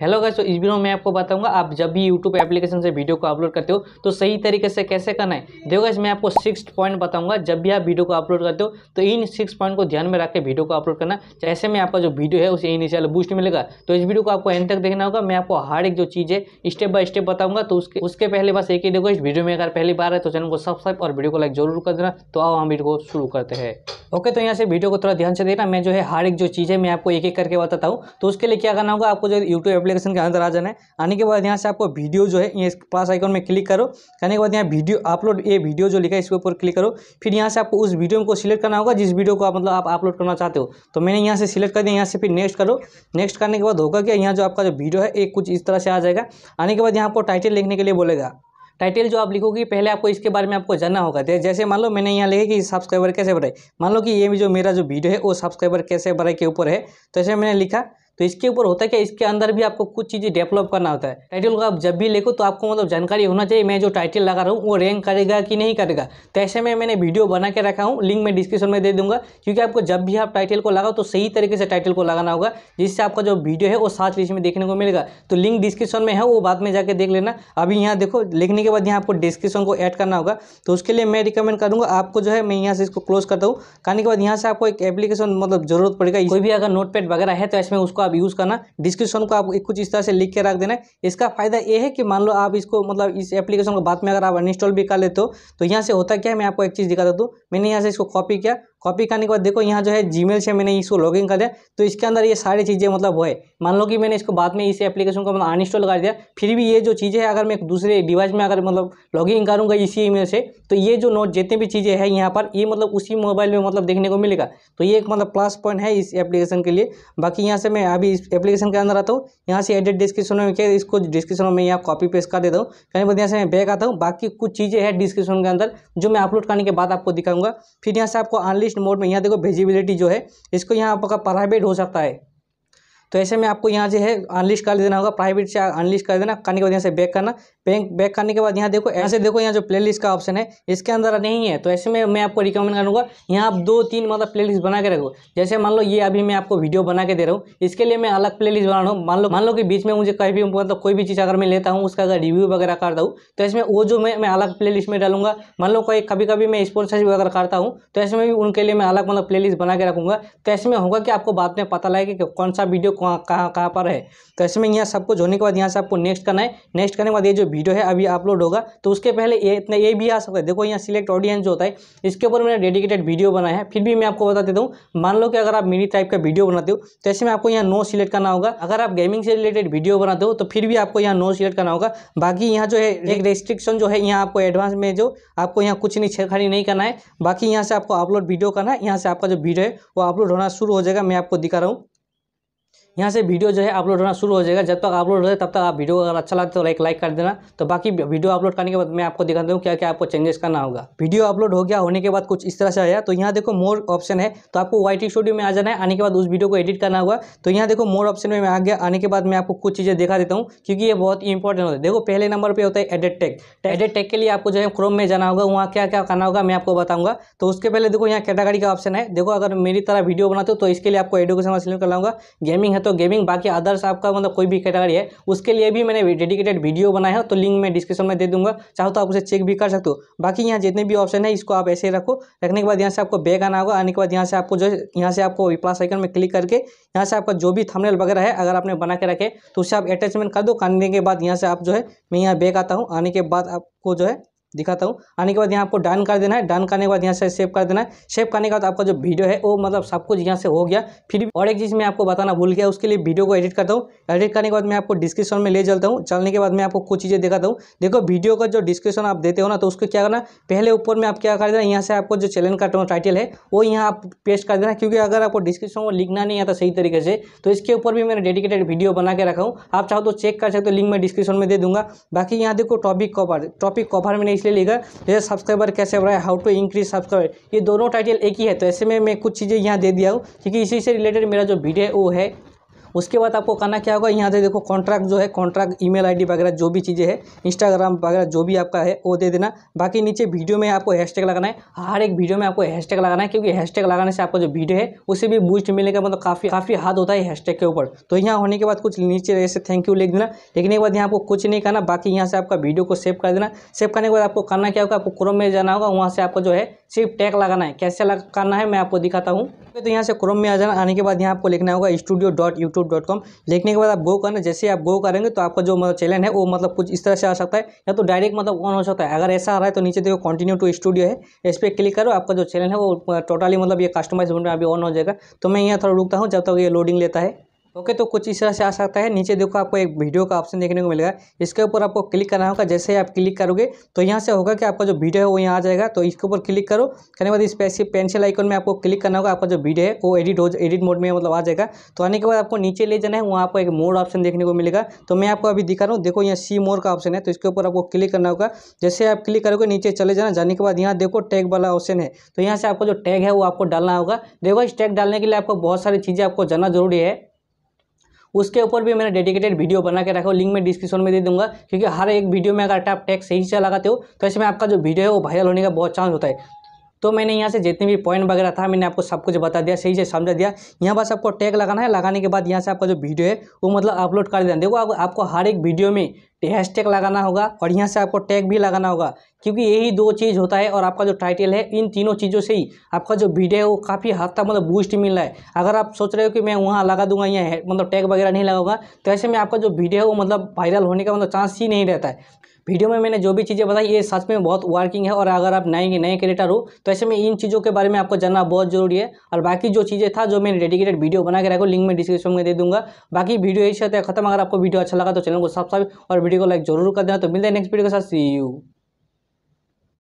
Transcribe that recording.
hello guys तो इस video में आपको बताऊंगा आप जब भी यूट्यूब एप्लीकेशन से वीडियो को अपलोड करते हो तो सही तरीके से कैसे करना है देखो गाइस मैं आपको सिक्स पॉइंट बताऊंगा जब भी आप वीडियो को अपलोड करते हो तो इन सिक्स पॉइंट को ध्यान में रख के वीडियो को अपलोड करना जैसे में आपका जो वीडियो है उसे इनिशियल बूस्ट मिलेगा तो इस वीडियो को आपको एंड तक देखना होगा मैं आपको हर एक जो चीज़ है स्टेप बाय स्टेप बताऊंगा तो उसके उसके पहले बस एक ही देखो इस वीडियो में अगर पहली बार है तो चैनल को सब्सक्राइब और वीडियो को लाइक जरूर कर देना तो आओ हम वीडियो को शुरू करते हैं ओके तो यहाँ से वीडियो को थोड़ा ध्यान से देखना मैं जो है हर एक जो चीज़ है मैं आपको एक एक करके बताता हूँ तो उसके लिए क्या करना होगा आपको जो यूट्यूब एप्लीकेशन के अंदर आ जाना है आने के बाद यहाँ से आपको वीडियो जो है ये पास आइकॉन में क्लिक करो करने के बाद यहाँ वीडियो अपलोड ये वीडियो जो लिखा है इसके ऊपर क्लिक करो फिर यहाँ से आपको उस वीडियो को सिलेक्ट करना होगा जिस वीडियो को आप मतलब आप अपलोड करना चाहते हो तो मैंने यहाँ से सिलेक्ट कर दिया यहाँ से फिर नेक्स्ट करो नेक्स्ट करने के बाद होगा कि यहाँ जो आपका जो वीडियो है ये कुछ इस तरह से आ जाएगा आने के बाद यहाँ पर टाइटल लिखने के लिए बोलेगा टाइटल जो आप लिखोगे पहले आपको इसके बारे में आपको जानना होगा जैसे मान लो मैंने यहाँ लिखा कि सब्सक्राइबर कैसे बढ़ाए मान लो कि ये जो मेरा जो वीडियो है वो सब्सक्राइबर कैसे बढ़ाए के ऊपर है तो ऐसे मैंने लिखा तो इसके ऊपर होता है क्या इसके अंदर भी आपको कुछ चीज़ें डेवलप करना होता है टाइटल को आप जब भी लेखो तो आपको मतलब जानकारी होना चाहिए मैं जो टाइटल लगा रहा हूँ वो रैंक करेगा कि नहीं करेगा तो ऐसे में मैंने वीडियो बना के रखा हूँ लिंक मैं डिस्क्रिप्शन में दे दूँगा क्योंकि आपको जब भी आप टाइटल को लगाओ तो सही तरीके से टाइटल को लगाना होगा जिससे आपका जो वीडियो है वो साथ लिस्ट में देखने को मिलेगा तो लिंक डिस्क्रिप्शन में है वो बाद में जाकर देख लेना अभी यहाँ देखो लिखने के बाद यहाँ आपको डिस्क्रिप्शन को ऐड करना होगा तो उसके लिए मैं रिकमेंड करूँगा आपको जो है मैं यहाँ से इसको क्लोज करता हूँ करने के बाद यहाँ से आपको एक एप्लीकेशन मतलब जरूरत पड़ेगा कोई भी अगर नोट वगैरह है तो इसमें उसको आप यूज़ करना डिस्क्रिप्शन को आप कुछ इस तरह से लिख के रख देना इसका फ़ायदा यह है कि मान लो आप इसको मतलब इस एप्लीकेशन को बाद में अगर आप अनइंस्टॉल भी कर लेते हो तो यहाँ से होता क्या है मैं आपको एक चीज़ दिखा देता हूँ मैंने यहाँ से इसको कॉपी किया कॉपी करने के बाद देखो यहाँ जो है जी से मैंने इसको लॉगिन कर दिया तो इसके अंदर ये सारी चीज़ें मतलब है मान लो कि मैंने इसको बाद में इस एप्लीकेशन को मतलब अनइंस्टॉल कर दिया फिर भी ये जो चीज़ें हैं अगर मैं दूसरे डिवाइस में अगर मतलब लॉगिन करूँगा इसी ईमेल से तो ये जो नोट जितने भी चीज़ें हैं यहाँ पर ये मतलब उसी मोबाइल में मतलब देखने को मिलेगा तो ये एक मतलब प्लस पॉइंट है इस एप्लीकेशन के लिए बाकी यहाँ से मैं अभी इस एप्लीकेशन के अंदर आता हूँ यहाँ से एडिट डिस्क्रिप्शन में क्या इसको डिस्क्रिप्शन में यहाँ कॉपी पेस्ट कर देता हूँ कहीं पर यहाँ से मैं बैक आता हूँ बाकी कुछ चीज़ें हैं डिस्क्रिप्शन के अंदर जो मैं अपलोड करने के बाद आपको दिखाऊंगा फिर यहाँ से आपको अनलिस्ट स्पेशलिस्ट मोड में यहाँ देखो विजिबिलिटी जो है इसको यहाँ आपका प्राइवेट हो सकता है तो ऐसे में आपको यहाँ जो है अनलिस्ट कर देना होगा प्राइवेट से अनलिस्ट कर देना करने के बाद यहाँ से बैक करना बैंक बैक करने के बाद यहाँ देखो ऐसे देखो यहाँ जो प्लेलिस्ट का ऑप्शन है इसके अंदर नहीं है तो ऐसे में मैं आपको रिकमेंड करूँगा यहाँ आप दो तीन मतलब प्लेलिस्ट बना के रखो जैसे मान लो ये अभी मैं आपको वीडियो बना के दे रहा हूँ इसके लिए मैं अलग प्ले लिस्ट बना रहा हूँ मान लो मान लो कि बीच में मुझे कहीं भी मतलब कोई भी चीज़ अगर मैं लेता हूँ उसका अगर रिव्यू वगैरह करता हूँ तो इसमें वो जो मैं मैं अलग प्ले में डालूंगा मान लो कोई कभी कभी मैं स्पोर्ट्स वगैरह करता हूँ तो ऐसे में भी उनके लिए मैं अलग मतलब प्ले बना के रखूँगा तो ऐसे में होगा कि आपको बाद में पता लगे कि कौन सा वीडियो कहाँ कहाँ पर है तो ऐसे में यहाँ सबको होने के बाद यहाँ से आपको नेक्स्ट करना है नेक्स्ट करने के बाद ये जो वीडियो है अभी अपलोड होगा तो उसके पहले ये इतना ये भी आ सकता है देखो यहाँ सिलेक्ट ऑडियंस जो होता है इसके ऊपर मैंने डेडिकेटेड वीडियो बनाया है फिर भी मैं आपको बता देता हूँ मान लो कि अगर आप मिनी टाइप का वीडियो बनाते हो तो ऐसे में आपको यहाँ नो सिलेक्ट करना होगा अगर आप गेमिंग से रिलेटेड वीडियो बनाते हो तो फिर भी आपको यहाँ नो सिलेक्ट करना होगा बाकी यहाँ जो है एक रेस्ट्रिक्शन जो है यहाँ आपको एडवांस में जो आपको यहाँ कुछ नहीं छेड़खानी नहीं करना है बाकी यहाँ से आपको अपलोड वीडियो करना है यहाँ से आपका जो वीडियो है वो अपलोड होना शुरू हो जाएगा मैं आपको दिखा रहा हूँ यहाँ से वीडियो जो है अपलोड होना शुरू हो जाएगा जब तक अपलोड हो जाए तब तक आप वीडियो अगर अच्छा लगता है तो लाइक लाइक कर देना तो बाकी वीडियो अपलोड करने के बाद मैं आपको दिखा दूँ क्या क्या आपको चेंजेस करना होगा वीडियो अपलोड हो गया होने के बाद कुछ इस तरह से आया तो यहाँ देखो मोर ऑप्शन है तो आपको वाई स्टूडियो में आ जाना है आने के बाद उस वीडियो को एडिट करना होगा तो यहाँ देखो मोर ऑप्शन में आ गया आने के बाद मैं आपको कुछ चीज़ें दिखा देता हूँ क्योंकि ये बहुत इंपॉर्टेंट होता है देखो पहले नंबर पर होता है एडेट टेक एडेट टेक के लिए आपको जो है क्रोम में जाना होगा वहाँ क्या क्या करना होगा मैं आपको बताऊँगा तो उसके पहले देखो यहाँ कैटागरी का ऑप्शन है देखो अगर मेरी तरह वीडियो बनाते हो तो इसके लिए आपको एडुकेशन सिलेक्ट कर लाऊंगा गेमिंग गेमिंग है तो गेमिंग बाकी अदर्स आपका मतलब कोई भी कैटेगरी है उसके लिए भी मैंने डेडिकेटेड वीडियो बनाया है तो लिंक मैं डिस्क्रिप्शन में दे दूंगा चाहो तो आप उसे चेक भी कर सकते हो बाकी यहाँ जितने भी ऑप्शन है इसको आप ऐसे रखो रखने के बाद यहाँ से आपको बैग आना होगा आने के बाद यहाँ से आपको जो यहाँ से आपको प्लस आइकन में क्लिक करके यहाँ से आपका जो भी थमनेल वगैरह है अगर आपने बना के रखे तो उसे आप अटैचमेंट कर दो करने के बाद यहाँ से आप जो है मैं यहाँ बैग आता हूँ आने के बाद आपको जो है दिखाता हूँ आने के बाद यहाँ आपको डन कर देना है डन करने के बाद यहाँ से सेव कर देना है सेव करने के बाद आपका जो वीडियो है वो मतलब सब कुछ यहाँ से हो गया फिर और एक चीज़ मैं आपको बताना भूल गया उसके लिए वीडियो को एडिट करता हूँ एडिट करने के बाद मैं आपको डिस्क्रिप्शन में ले चलता हूँ चलने के बाद मैं आपको कुछ चीज़ें दिखाता हूँ देखो वीडियो का जो डिस्क्रिप्शन आप देते हो ना तो उसको क्या करना पहले ऊपर में आप क्या कर देना यहाँ से आपको जो चैनल का टाइटल है वो यहाँ आप पेस्ट कर देना क्योंकि अगर आपको डिस्क्रिप्शन में लिखना नहीं आता तो सही तरीके से तो इसके ऊपर भी मैंने डेडिकेटेड वीडियो बना के रखा हूँ आप चाहो तो चेक कर सकते हो लिंक मैं डिस्क्रिप्शन में दे दूँगा बाकी यहाँ देखो टॉपिक कवर टॉपिक कवर में इसलिए लिखा जैसे सब्सक्राइबर कैसे है हाउ टू इंक्रीज सब्सक्राइबर ये दोनों टाइटल एक ही है तो ऐसे में मैं कुछ चीज़ें यहाँ दे दिया हूँ क्योंकि इसी से रिलेटेड मेरा जो वीडियो है वो है उसके बाद आपको करना क्या होगा यहाँ से देखो कॉन्ट्रैक्ट जो है कॉन्ट्रैक्ट ईमेल आईडी वगैरह जो भी चीज़ें हैं इंस्टाग्राम वगैरह जो भी आपका है वो दे देना बाकी नीचे वीडियो में आपको हैशटैग लगाना है हर एक वीडियो में आपको हैशटैग लगाना है क्योंकि हैशटैग लगाने से आपका जो वीडियो है उसे भी बूस्ट मिलने का मतलब काफ़ी काफ़ी हाथ होता है हैशटैग के ऊपर तो यहाँ होने के बाद कुछ नीचे ऐसे थैंक यू लिख देना लिखने के बाद यहाँ आपको कुछ नहीं करना बाकी यहाँ से आपका वीडियो को सेव कर देना सेव करने के बाद आपको करना क्या होगा आपको क्रोम में जाना होगा वहाँ से आपको जो है सिर्फ टैग लगाना है कैसे करना है मैं आपको दिखाता हूँ तो यहाँ से क्रोम में आ जाना आने के बाद यहाँ आपको लिखना होगा studio dot YouTube dot com लिखने के बाद आप गो करना जैसे आप गो करेंगे तो आपका जो मतलब चैनल है वो मतलब कुछ इस तरह से आ सकता है या तो डायरेक्ट मतलब ऑन हो सकता है अगर ऐसा आ रहा है तो नीचे देखो कंटिन्यू टू स्टूडियो है इस पर क्लिक करो आपका जो चैनल है वो टोटली मतलब ये कस्टमाइज मोड अभी ऑन हो जाएगा तो मैं यहाँ थोड़ा रुकता हूँ जब तक ये लोडिंग लेता है ओके तो कुछ इस तरह से आ सकता है नीचे देखो आपको एक वीडियो का ऑप्शन देखने को मिलेगा इसके ऊपर आपको क्लिक करना होगा जैसे ही आप क्लिक करोगे तो यहाँ से होगा कि आपका जो वीडियो है वो यहाँ आ जाएगा तो इसके ऊपर क्लिक करो करने के बाद इस पैसे पेंसिल आइकन में आपको क्लिक करना होगा आपका जो वीडियो है वो एडिट हो एडिट मोड में मतलब आ जाएगा तो आने के बाद आपको नीचे ले जाना है वहाँ आपको एक मोड ऑप्शन देखने को मिलेगा तो मैं आपको अभी दिखा रहा हूँ देखो यहाँ सी मोर का ऑप्शन है तो इसके ऊपर आपको क्लिक करना होगा जैसे आप क्लिक करोगे नीचे चले जाना जाने के बाद यहाँ देखो टैग वाला ऑप्शन है तो यहाँ से आपको जो टैग है वो आपको डालना होगा देखो इस टैग डालने के लिए आपको बहुत सारी चीज़ें आपको जाना जरूरी है उसके ऊपर भी मैंने डेडिकेटेड वीडियो बना के रखा हो लिंक मैं डिस्क्रिप्शन में दे दूंगा क्योंकि हर एक वीडियो में अगर आप टैक्स सही से लगाते हो तो ऐसे में आपका जो वीडियो है वो वायरल होने का बहुत चांस होता है तो मैंने यहाँ से जितने भी पॉइंट वगैरह था मैंने आपको सब कुछ बता दिया सही से समझा दिया यहाँ बस आपको टैग लगाना है लगाने के बाद यहाँ से आपका जो वीडियो है वो मतलब अपलोड कर देना देखो आप, आपको हर एक वीडियो में हैश टैग लगाना होगा और यहाँ से आपको टैग भी लगाना होगा क्योंकि यही दो चीज़ होता है और आपका जो टाइटल है इन तीनों चीज़ों से ही आपका जो वीडियो है वो काफ़ी हद तक मतलब बूस्ट मिल रहा है अगर आप सोच रहे हो कि मैं वहाँ लगा दूंगा या मतलब टैग वगैरह नहीं लगाऊंगा तो ऐसे में आपका जो वीडियो है वो मतलब वायरल होने का मतलब चांस ही नहीं रहता है वीडियो में मैंने जो भी चीज़ें बताई ये सच में बहुत वर्किंग है और अगर आप नए नए क्रिएटर हो तो ऐसे में इन चीज़ों के बारे में आपको जानना बहुत जरूरी है और बाकी जो चीज़ें था जो मैंने डेडिकेटेड वीडियो बना के रखो लिंक में डिस्क्रिप्शन में दे दूँगा बाकी वीडियो इसी साथ खत्म अगर आपको वीडियो अच्छा लगा तो चैनल को सब्सक्राइब और वीडियो को लाइक जरूर कर देना तो मिलते हैं नेक्स्ट वीडियो के साथ सी यू